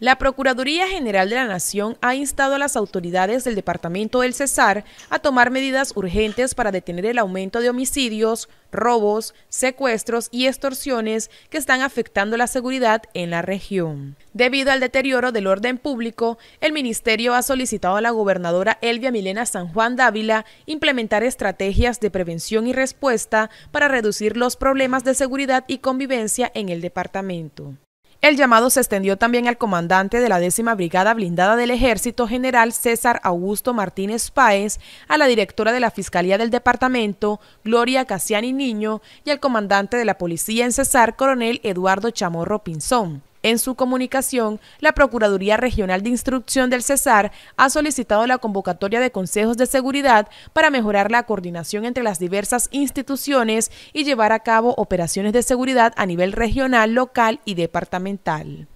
La Procuraduría General de la Nación ha instado a las autoridades del Departamento del Cesar a tomar medidas urgentes para detener el aumento de homicidios, robos, secuestros y extorsiones que están afectando la seguridad en la región. Debido al deterioro del orden público, el Ministerio ha solicitado a la gobernadora Elvia Milena San Juan Dávila implementar estrategias de prevención y respuesta para reducir los problemas de seguridad y convivencia en el departamento. El llamado se extendió también al comandante de la décima brigada blindada del ejército, general César Augusto Martínez Páez, a la directora de la Fiscalía del Departamento, Gloria Casiani Niño, y al comandante de la policía en César, coronel Eduardo Chamorro Pinzón. En su comunicación, la Procuraduría Regional de Instrucción del Cesar ha solicitado la convocatoria de consejos de seguridad para mejorar la coordinación entre las diversas instituciones y llevar a cabo operaciones de seguridad a nivel regional, local y departamental.